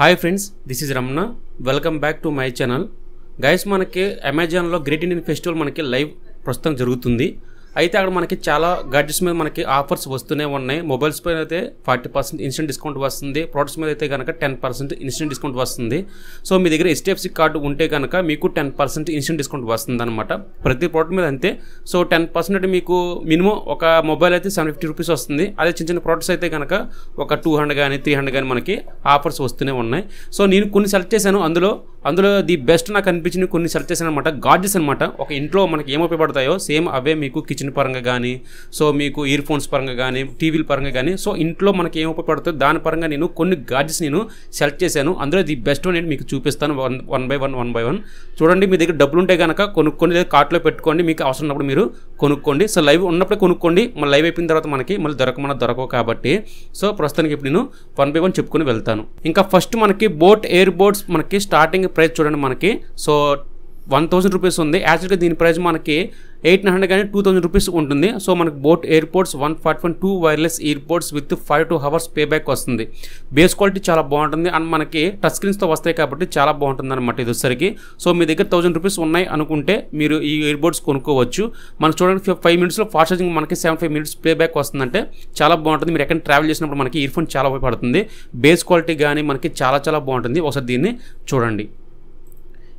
hi friends this is Ramana welcome back to my channel guys మనకి అమెజాన్లో great Indian festival మనకి live ప్రస్తుతం జరుగుతుంది అయితే అక్కడ మనకి చాలా గడ్జెట్స్ మీద మనకి ఆఫర్స్ వస్తూనే ఉన్నాయి మొబైల్స్ పైన అయితే ఫార్టీ పర్సెంట్ ఇన్స్టెంట్ డిస్కౌంట్ వస్తుంది ప్రోడక్ట్స్ మీద అయితే కనుక టెన్ పర్సెంట్ ఇన్స్టెంట్ డిస్కౌంట్ వస్తుంది సో మీ దగ్గర హెచ్డిఎఫ్సి కార్డు ఉంటే కనుక మీకు టెన్ పర్సెంట్ ఇన్స్టెంట్ డిస్కౌంట్ వస్తుంది అనమాట ప్రతి ప్రోడక్ట్ మీద అంతే సో టెన్ పర్సెంట్ మీకు మినిమం ఒక మొబైల్ అయితే సెవెన్ ఫిఫ్టీ రూపీస్ వస్తుంది అదే చిన్న చిన్న ప్రోడక్ట్స్ అయితే కనుక ఒక టూ హండ్రెడ్ కానీ త్రీ హండ్రెడ్ కానీ మనకి ఆఫర్స్ వస్తూనే ఉన్నాయి సో నేను కొన్ని సెలెక్ట్ చేశాను అందులో అందులో ది బెస్ట్ నాకు అనిపించింది కొన్ని సెర్చ్ చేశాను అనమాట గాడ్జెస్ అనమాట ఒక ఇంట్లో మనకి ఏం ఉపయోగపడతాయో సేమ్ అవే మీకు కిచెన్ పరంగా కానీ సో మీకు ఇయర్ ఫోన్స్ పరంగా కానీ టీవీల పరంగా కానీ సో ఇంట్లో మనకి ఏం ఉపయోగపడతాయో దాని పరంగా నేను కొన్ని గాడ్జెస్ నేను సెలెక్ట్ చేశాను అందులో ది బెస్ట్ నేను మీకు చూపిస్తాను one one buy one one buy one చూడండి మీ దగ్గర డబ్బులు ఉంటే కనుక కొనుక్కొని కార్ట్లో పెట్టుకోండి మీకు అవసరం ఉన్నప్పుడు మీరు కొనుక్కోండి సో లైవ్ ఉన్నప్పుడే కొనుక్కోండి మళ్ళీ లైవ్ అయిపోయిన తర్వాత మనకి మళ్ళీ దొరకమన్న దొరకవు కాబట్టి సో ప్రస్తుతానికి ఇప్పుడు నేను వన్ బై వన్ చెప్పుకుని వెళ్తాను ఇంకా ఫస్ట్ మనకి బోట్ ఎయిర్ బోట్స్ మనకి స్టార్టింగ్ ప్రైస్ చూడండి మనకి సో వన్ థౌసండ్ రూపీస్ ఉంది యాక్చువల్గా దీని ప్రైస్ మనకి ఎయిట్ హండ్రెడ్ కానీ టూ థౌసండ్ రూపీస్ ఉంటుంది సో మనకి బోట్ ఎయిర్పోర్ట్స్ one forty one two wireless earpods with five two hours playback వస్తుంది బేస్ క్వాలిటీ చాలా బాగుంటుంది అండ్ మనకి టచ్ స్క్రీన్స్తో వస్తాయి కాబట్టి చాలా బాగుంటుంది అనమాట ఇది సరికి సో మీ దగ్గర థౌసండ్ రూపీస్ ఉన్నాయి అనుకుంటే మీరు ఈ ఇయర్బోర్డ్స్ కొనుక్కోవచ్చు మనకు చూడడానికి ఫైవ్ మినిట్స్లో ఫాస్ట్ చార్జింగ్ మనకి seven five minutes playback వస్తుందంటే చాలా బాగుంటుంది మీరు ఎక్కడ ట్రావెల్ చేసినప్పుడు మనకి ఇయర్ఫోన్ చాలా ఉపయోగపడుతుంది బేస్ క్వాలిటీ కానీ మనకి చాలా చాలా బాగుంటుంది ఒకసారి దీన్ని చూడండి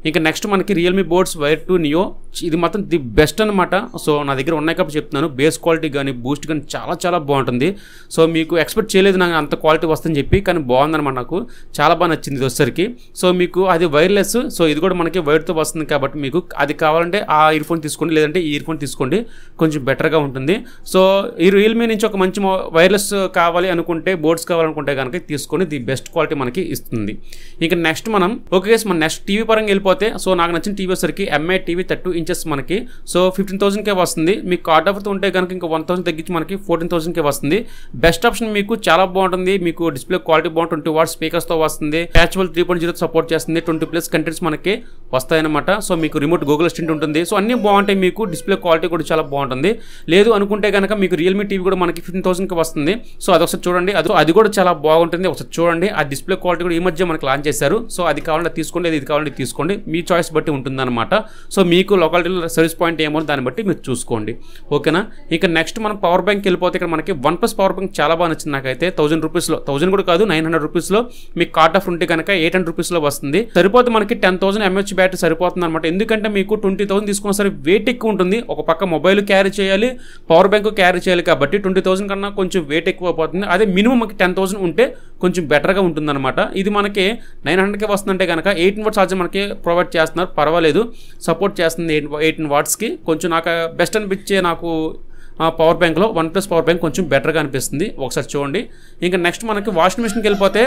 ఇంకా నెక్స్ట్ మనకి Realme buds wire two neo ఇది మాత్రం ది బెస్ట్ అనమాట సో నా దగ్గర ఉన్నాయి కాబట్టి చెప్తున్నాను బేస్ క్వాలిటీ కానీ బూస్ట్ కానీ చాలా చాలా బాగుంటుంది సో మీకు ఎక్స్పెక్ట్ చేయలేదు నాకు అంత క్వాలిటీ వస్తుందని చెప్పి కానీ బాగుందనమాట నాకు చాలా బాగా నచ్చింది ఇది వచ్చేసరికి సో మీకు అది వైర్లెస్ సో ఇది కూడా మనకి వైర్తో వస్తుంది కాబట్టి మీకు అది కావాలంటే ఆ ఇయర్ ఫోన్ తీసుకోండి లేదంటే ఈ ఇయర్ ఫోన్ తీసుకోండి కొంచెం బెటర్గా ఉంటుంది సో ఈ రియల్మీ నుంచి ఒక మంచి వైర్లెస్ కావాలి అనుకుంటే బోర్డ్స్ కావాలనుకుంటే కనుక తీసుకొని ది బెస్ట్ క్వాలిటీ మనకి ఇస్తుంది ఇంకా నెక్స్ట్ మనం ఓకే మన నెక్స్ట్ టీవీ పరంగా వెళ్ళిపోతాం ఇకపోతే సో నాకు నచ్చిన టీవీ వచ్చరికి ఎంఐ టీవీ థర్టీ ఇంచెస్ మనకి సో ఫిఫ్టీన్ థౌసండ్కే వస్తుంది మీకు కార్డ్ ఆఫర్తో ఉంటే కనుక ఇంకా వన్ థౌసండ్ తగ్గించి మనకి ఫోర్టీన్ థౌసండ్కే వస్తుంది బెస్ట్ ఆప్షన్ మీకు చాలా బాగుంటుంది మీకు డిస్ప్లే క్వాలిటీ బాగుంటుంది ట్వంటీ వాట్ స్పీకర్స్తో వస్తుంది ప్యాచువల్ త్రీ పాయింట్ జీరో సపోర్ట్ చేస్తుంది ట్వంటీ ప్లస్ కంటెంట్స్ మనకి వస్తాయన్నమాట సో మీకు రిమోట్ గూగుల్ అసిస్టెంట్ ఉంటుంది సో అన్నీ బాగుంటాయి మీకు డిస్ప్లే క్వాలిటీ కూడా చాలా బాగుంటుంది లేదు అనుకుంటే కనుక మీకు రియల్మీ టీవీ కూడా మనకి ఫిఫ్టీన్ థౌసండ్కి వస్తుంది సో అది ఒకసారి చూడండి అది అది కూడా చాలా బాగుంటుంది ఒకసారి చూడండి ఆ డిస్ప్లే క్వాలిటీ కూడా ఈ మధ్య మనకి లాంచ్ చేశారు సో అది కావాలంటే తీసుకోండి అది ఇది కావాలంటే తీసుకోండి మీ చాయిస్ బట్టి ఉంటుందన్నమాట సో మీకు లొకాలిటీలో సర్వీస్ పాయింట్ ఏమో దాన్ని బట్టి మీరు చూసుకోండి ఓకేనా ఇంకా నెక్స్ట్ మనం పవర్ బ్యాంక్ వెళ్ళిపోతే ఇక్కడ మనకి వన్ ప్లస్ పవర్ బ్యాంక్ చాలా బాగా నచ్చింది నాకైతే థౌసండ్ రూపీస్లో థౌసండ్ కూడా కాదు నైన్ హండ్రెడ్ రూపీస్లో మీకు కార్ట్ ఆఫ్ ఉంటే కనుక ఎయిట్ హండ్రెడ్ రూపీస్లో వస్తుంది సరిపోతే మనకి టెన్ థౌసండ్ ఎంహెచ్ బ్యాటరీ సరిపోతుంది అనమాట ఎందుకంటే మీకు ట్వంటీ థౌసండ్ తీసుకున్న సరే వెయిట్ ఎక్కువ ఉంటుంది ఒక పక్క మొబైల్ క్యారీ చేయాలి పవర్ బ్యాంక్ క్యారీ చేయాలి కాబట్టి ట్వంటీ థౌసండ్ కన్నా కొంచెం వెయిట్ ఎక్కువ పోతుంది అదే మినిమం మనకి టెన్ థౌసండ్ ఉంటే కొంచెం బెటర్గా ఉంటుందన్నమాట ఇది మనకి నైన్ హండ్రెడ్కి వస్తుందంటే కనుక ఎయిట్ వాట్ ఛార్జ్ మనకి ప్రొవైడ్ చేస్తున్నారు పర్వాలేదు సపోర్ట్ చేస్తుంది ఎయిట్ ఎయిటీన్ వాట్స్కి కొంచెం నాకు బెస్ట్ అనిపించే నాకు పవర్ బ్యాంక్లో వన్ ప్లస్ పవర్ బ్యాంక్ కొంచెం బెటర్గా అనిపిస్తుంది ఒకసారి చూడండి ఇంకా నెక్స్ట్ మనకి వాషింగ్ మిషన్కి వెళ్ళిపోతే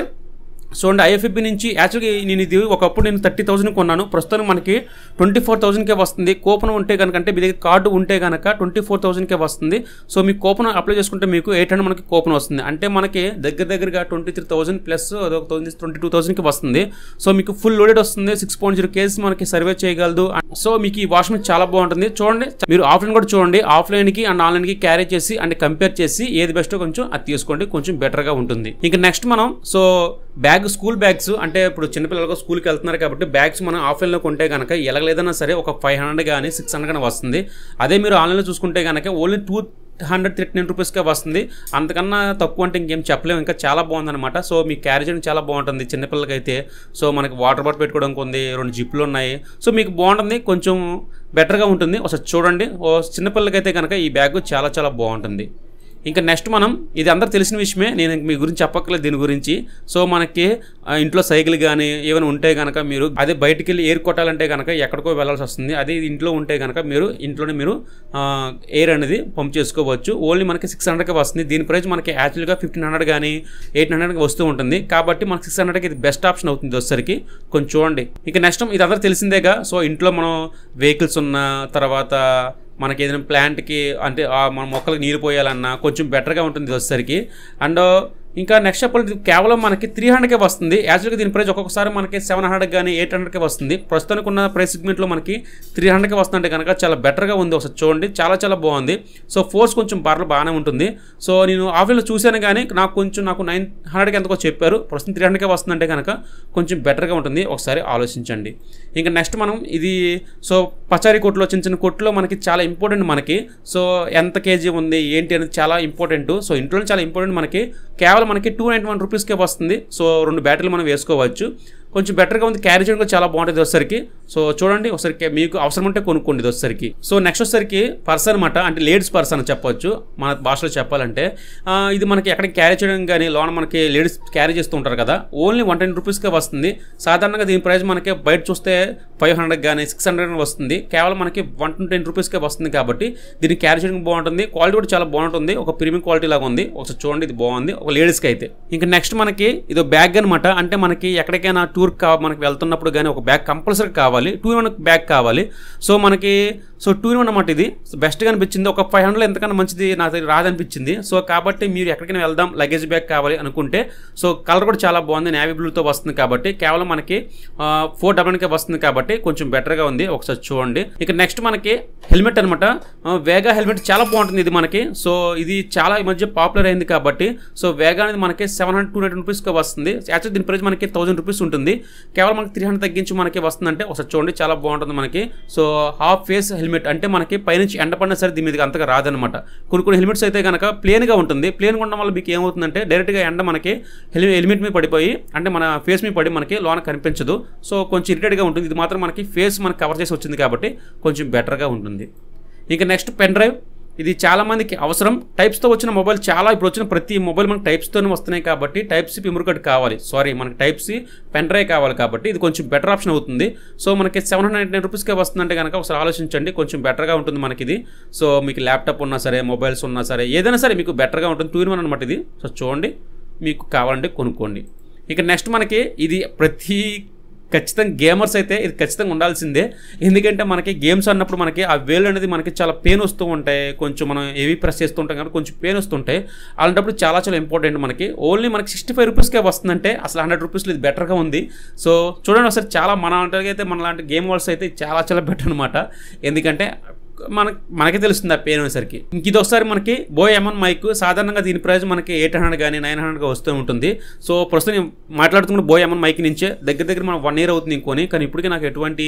సో అండ్ ఐఎఫ్ఎఫ్బి నుంచి యాక్చువల్గా నేను ఇది ఒకప్పుడు నేను థర్టీ థౌసండ్ కొన్నాను ప్రస్తుతం మనకి ట్వంటీ ఫోర్ థౌసండ్కే వస్తుంది కూపన్ ఉంటే కనుక అంటే మీ దగ్గర కార్డు ఉంటే కనుక ట్వంటీ ఫోర్ థౌసండ్కే వస్తుంది సో మీకు కూపన్ అప్లై చేసుకుంటే మీకు ఎయిట్ హండ్రెడ్ మనకి కూపన్ వస్తుంది అంటే మనకి దగ్గర దగ్గరగా ట్వంటీ త్రీ థౌసండ్ ప్లస్ అదొక థౌసండ్ ట్వంటీ టూ థౌసండ్కి వస్తుంది సో మీకు ఫుల్ లోడెడ్ వస్తుంది సిక్స్ పాయింట్ జీరో కేజెస్ మనకి సర్వే చేయగలదు సో మీకు ఈ వాష్ మిషన్ చాలా బాగుంటుంది చూడండి మీరు ఆఫ్లైన్ కూడా చూడండి ఆఫ్లైన్కి అండ్ ఆన్లైన్కి క్యారీ చేసి అండ్ కంపేర్ చేసి ఏది బెస్ట్ కొంచెం అది తీసుకోండి కొంచెం బెటర్గా ఉంటుంది ఇంకా నెక్స్ట్ మనం సో బ్యాగ్ స్కూల్ బ్యాగ్స్ అంటే ఇప్పుడు చిన్నపిల్లలకు స్కూల్కి వెళ్తున్నారు కాబట్టి బ్యాగ్స్ మనం ఆఫ్లైన్లో కొంటే కనుక ఎలాగలేదన్నా సరే ఒక ఫైవ్ హండ్రెడ్ కానీ సిక్స్ హండ్రెడ్ కానీ వస్తుంది అదే మీరు ఆన్లైన్లో చూసుకుంటే కనుక only two hundred thirty nine రూపీస్కే వస్తుంది అంతకన్నా తక్కువ అంటే ఇంకేం చెప్పలేము ఇంకా చాలా బాగుందనమాట సో మీ క్యారీ చేయడం చాలా బాగుంటుంది చిన్నపిల్లలకి అయితే సో మనకి వాటర్ బాటిల్ పెట్టుకోవడానికి ఉంది రెండు జిప్లు ఉన్నాయి సో మీకు బాగుంటుంది కొంచెం బెటర్గా ఉంటుంది ఒకసారి చూడండి ఓ చిన్నపిల్లలకైతే కనుక ఈ బ్యాగ్ చాలా చాలా బాగుంటుంది ఇంకా నెక్స్ట్ మనం ఇది అందరు తెలిసిన విషయమే నేను మీ గురించి చెప్పక్కలేదు దీని గురించి సో మనకి ఇంట్లో సైకిల్ కానీ ఏమైనా ఉంటే కనుక మీరు అదే బయటికి వెళ్ళి ఎయిర్ కొట్టాలంటే కనుక ఎక్కడికో వెళ్ళాల్సి వస్తుంది అదే ఇంట్లో ఉంటే కనుక మీరు ఇంట్లోనే మీరు ఎయిర్ అనేది పంప్ చేసుకోవచ్చు ఓన్లీ మనకి సిక్స్ హండ్రెడ్కి వస్తుంది దీని ప్రైస్ మనకి యాక్చువల్గా ఫిఫ్టీన్ హండ్రెడ్ కానీ ఎయిట్ హండ్రెడ్కి వస్తూ ఉంటుంది కాబట్టి మనకి సిక్స్ హండ్రెడ్కి ఇది బెస్ట్ ఆప్షన్ అవుతుంది వచ్చేసరికి కొంచెం చూడండి ఇంకా నెక్స్ట్ ఇది అందరూ తెలిసిందేగా సో ఇంట్లో మనం వెహికల్స్ ఉన్న తర్వాత మనకి ఏదైనా ప్లాంట్కి అంటే మన మొక్కలకు నీరు పోయాలన్నా కొంచెం బెటర్గా ఉంటుంది వచ్చేసరికి అండ్ ఇంకా నెక్స్ట్ చెప్పాలంటే కేవలం మనకి త్రీ హండ్రెడ్కే వస్తుంది యాక్చువల్గా దీని ప్రైస్ ఒక్కొక్కసారి మనకి సెవెన్ హండ్రెడ్ కానీ ఎయిట్ హండ్రెడ్కే వస్తుంది ప్రస్తుతానికి ఉన్న ప్రైస్ సెగ్మెంట్లో మనకి త్రీ హండ్రెడ్కే వస్తుంటే కనుక చాలా బెటర్గా ఉంది ఒకసారి చూడండి చాలా చాలా బాగుంది సో ఫోర్స్ కొంచెం బార్లు బాగానే ఉంటుంది సో నేను ఆఫీస్లో చూశాను కానీ నాకు కొంచెం నాకు నైన్ హండ్రెడ్కి ఎంతకో చెప్పారు ప్రస్తుతం త్రీ హండ్రెడ్కే వస్తుందంటే కనుక కొంచెం బెటర్గా ఉంటుంది ఒకసారి ఆలోచించండి ఇంకా నెక్స్ట్ మనం ఇది సో పచారి కొట్లో చిన్న చిన్న కొట్లో మనకి చాలా ఇంపార్టెంట్ మనకి సో ఎంత కేజీ ఉంది ఏంటి అనేది చాలా ఇంపార్టెంట్ సో ఇంట్లో చాలా ఇంపార్టెంట్ మనకి కేవలం ఓవరాల్ మనకి టూ నైంటీ వన్ రూపీస్కే వస్తుంది సో రెండు బ్యాటరీలు మనం వేసుకోవచ్చు కొంచెం బెటర్గా ఉంది క్యారీ చేయడం కూడా చాలా బాగుంటుంది వచ్చేసరికి సో చూడండి ఒకసారికి మీకు అవసరం ఉంటే కొనుక్కోండి వచ్చేసరికి సో నెక్స్ట్ వచ్చేసరికి పర్సన్ అనమాట అంటే లేడీస్ పర్స్ అని చెప్పొచ్చు మన భాషలో చెప్పాలంటే ఇది మనకి ఎక్కడికి క్యారీ చేయడం కానీ లోన మనకి లేడీస్ క్యారీ చేస్తూ ఉంటారు కదా ఓన్లీ వన్ టెన్ రూపీస్కే వస్తుంది సాధారణంగా దీని ప్రైస్ మనకి బయట చూస్తే ఫైవ్ హండ్రెడ్ కానీ సిక్స్ హండ్రెడ్ వస్తుంది కేవలం మనకి వన్ ట్వంటీ రూపీస్కే వస్తుంది కాబట్టి దీన్ని క్యారీ చేయడం బాగుంటుంది క్వాలిటీ కూడా చాలా బాగుంటుంది ఒక ప్రీమియం క్వాలిటీ లాగా ఉంది ఒకసారి చూడండి ఇది బాగుంది ఒక లేడీస్కి అయితే ఇంకా నెక్స్ట్ మనకి ఇది బ్యాగ్ అనమాట అంటే మనకి ఎక్కడికైనా టూ టూర్ కా మనకి వెళ్తున్నప్పుడు కానీ ఒక బ్యాగ్ కంపల్సరీ కావాలి టూ ఇన్ బ్యాగ్ కావాలి సో మనకి సో టూ ఇన్ అనమాట ఇది బెస్ట్గా అనిపించింది ఒక ఫైవ్ హండ్రెడ్ ఎంతకన్నా మంచిది నాకు రాదనిపించింది సో కాబట్టి మీరు ఎక్కడికైనా వెళ్దాం లగేజ్ బ్యాగ్ కావాలి అనుకుంటే సో కలర్ కూడా చాలా బాగుంది నేవీ బ్లూతో వస్తుంది కాబట్టి కేవలం మనకి ఫోర్ డబల్కే వస్తుంది కాబట్టి కొంచెం బెటర్గా ఉంది ఒకసారి చూడండి ఇక నెక్స్ట్ మనకి హెల్మెట్ అనమాట వేగా హెల్మెట్ చాలా బాగుంటుంది ఇది మనకి సో ఇది చాలా ఈ మధ్య పాపులర్ అయింది కాబట్టి సో వేగా అనేది మనకి సెవెన్ హండ్రెడ్ టూ హండ్రెడ్ రూపీస్కి వస్తుంది యాక్చువల్ దీని ప్రైస్ మనకి థౌసండ్ రూపీస్ ఉంటుంది కేవలం మనకి త్రీ హండ్రెడ్ తగ్గించి మనకి వస్తుందంటే ఒకసారి చూడండి చాలా బాగుంటుంది మనకి so half face helmet helmet అంటే మనకి పైనుంచి ఎండ పడినా సరే దీని మీదకి అంతగా రాదనమాట కొన్ని కొన్ని హెల్మెట్స్ అయితే కనుక ప్లేన్గా ఉంటుంది ప్లేన్గా ఉండడం వల్ల మీకు ఏమవుతుందంటే డైరెక్ట్గా ఎండ మనకి హెల్మెట్ మీద పడిపోయి అంటే మన ఫేస్ మీద పడి మనకి లోన కనిపించదు సో కొంచెం ఇరిటేట్గా ఉంటుంది ఇది మాత్రం మనకి ఫేస్ మనకి కవర్ చేసి వచ్చింది కాబట్టి కొంచెం బెటర్గా ఉంటుంది ఇంకా నెక్స్ట్ పెన్ డ్రైవ్ ఇది చాలామందికి అవసరం టైప్స్తో వచ్చిన మొబైల్ చాలా ఇప్పుడు వచ్చిన ప్రతి మొబైల్ మనకి టైప్స్తోనే వస్తున్నాయి కాబట్టి టైప్ సి మెమరీ కావాలి సారీ మనకి టైప్ సి పెన్ డ్రైవ్ కావాలి కాబట్టి ఇది కొంచెం బెటర్ ఆప్షన్ అవుతుంది సో మనకి సెవెన్ హండ్రెడ్ నైన్ రూపీస్కే వస్తుందంటే కనుక ఒకసారి ఆలోచించండి కొంచెం బెటర్గా ఉంటుంది మనకి ఇది సో మీకు ల్యాప్టాప్ ఉన్నా సరే మొబైల్స్ ఉన్నా సరే ఏదైనా సరే మీకు బెటర్గా ఉంటుంది టూ ఇన్ వన్ అనమాట ఇది సో చూడండి మీకు కావాలంటే కొనుక్కోండి ఇక నెక్స్ట్ మనకి ఇది ప్రతి ఖచ్చితంగా గేమర్స్ అయితే ఇది ఖచ్చితంగా ఉండాల్సిందే ఎందుకంటే మనకి గేమ్స్ అన్నప్పుడు మనకి ఆ వేలు అనేది మనకి చాలా పెయిన్ వస్తూ ఉంటాయి కొంచెం మనం ఏవి ప్రెస్ చేస్తూ ఉంటాం కానీ కొంచెం పెయిన్ వస్తుంటాయి అలాంటప్పుడు చాలా చాలా ఇంపార్టెంట్ మనకి ఓన్లీ మనకి సిక్స్టీ ఫైవ్ రూపీస్కే వస్తుందంటే అసలు హండ్రెడ్ రూపీస్లో ఇది బెటర్గా ఉంది సో చూడండి ఒకసారి చాలా మన అయితే మన లాంటి గేమ్ వాళ్ళస్ అయితే చాలా చాలా బెటర్ అనమాట ఎందుకంటే మన మనకి తెలుస్తుంది ఆ పెయిన్ అనేసరికి ఇంక ఇది ఒకసారి మనకి బో ఎమన్ మైక్ సాధారణంగా దీని ప్రైస్ మనకి ఎయిట్ హండ్రెడ్ కానీ నైన్ హండ్రెడ్గా వస్తూ ఉంటుంది సో ప్రస్తుతం మాట్లాడుతున్న బో ఎమన్ మైక్ నుంచే దగ్గర దగ్గర మనం వన్ ఇయర్ అవుతుంది ఇంకోని కానీ ఇప్పటికీ నాకు ఎటువంటి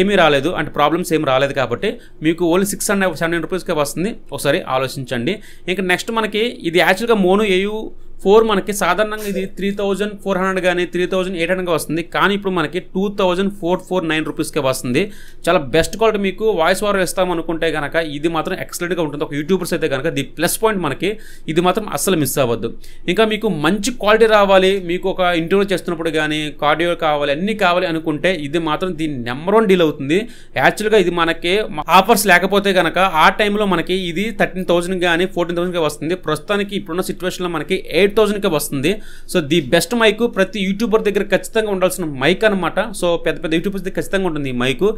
ఏమీ రాలేదు అంటే ప్రాబ్లమ్స్ ఏమి రాలేదు కాబట్టి మీకు only six hundred seven hundred రూపీస్కే వస్తుంది ఒకసారి ఆలోచించండి ఇంకా నెక్స్ట్ మనకి ఇది యాక్చువల్గా మోనో ఏయూ ఫోర్ మనకి సాధారణంగా ఇది త్రీ థౌజండ్ ఫోర్ హండ్రెడ్ కానీ త్రీ థౌజండ్ ఎయిట్ హండ్రెడ్గా వస్తుంది కానీ ఇప్పుడు మనకి two thousand four four nine రూపీస్కే వస్తుంది చాలా బెస్ట్ క్వాలిటీ మీకు వాయిస్ ఓవర్ వేస్తాం అనుకుంటే కనుక ఇది మాత్రం ఎక్సలెంట్గా ఉంటుంది ఒక యూట్యూబర్స్ అయితే కనుక ది ప్లస్ పాయింట్ మనకి ఇది మాత్రం అస్సలు మిస్ అవ్వద్దు ఇంకా మీకు మంచి క్వాలిటీ రావాలి మీకు ఒక ఇంటర్వ్యూ చేస్తున్నప్పుడు కానీ కార్డియో కావాలి అన్నీ కావాలి అనుకుంటే ఇది మాత్రం దీని నెంబర్ వన్ డీల్ అవుతుంది యాక్చువల్గా ఇది మనకి ఆఫర్స్ లేకపోతే కనుక ఆ టైంలో మనకి ఇది థర్టీన్ థౌసండ్ కానీ ఫోర్టీన్ థౌసండ్ వస్తుంది ప్రస్తుతానికి ఇప్పుడున్న సిచ్యువేషన్లో మనకి ఎయిట్ ఎయిట్ థౌసండ్కే వస్తుంది సో ది బెస్ట్ మైక్ ప్రతి యూట్యూబర్ దగ్గర ఖచ్చితంగా ఉండాల్సిన మైక్ అనమాట సో పెద్ద పెద్ద యూట్యూబర్స్ దగ్గర ఖచ్చితంగా ఉంటుంది ఈ మైకు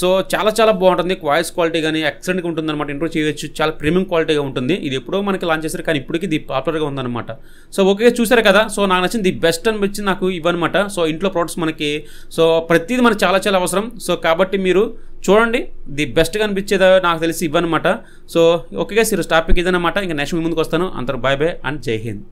సో చాలా చాలా బాగుంటుంది వాయిస్ క్వాలిటీ కానీ ఎక్సలెంట్గా ఉంటుంది అనమాట ఇంట్రో చేయవచ్చు చాలా ప్రీమియం క్వాలిటీగా ఉంటుంది ఇది ఎప్పుడో మనకి లాంచ్ చేశారు కానీ ఇప్పటికీ ఇది పాపులర్గా ఉందన్నమాట సో ఓకే చూసారు కదా సో నాకు నచ్చింది ది బెస్ట్ అని వచ్చి నాకు ఇవ్వనమాట సో ఇంట్లో ప్రొడక్ట్స్ మనకి సో ప్రతిదీ మనకి చాలా చాలా అవసరం సో కాబట్టి మీరు చూడండి ది బెస్ట్గా అనిపించేదో నాకు తెలిసి ఇవ్వనమాట సో ఓకే సార్ టాపిక్ ఇదనమాట ఇంకా నెక్స్ట్ ముందుకు వస్తాను అందరూ బాయ్ బాయ్ అండ్ జై హింద్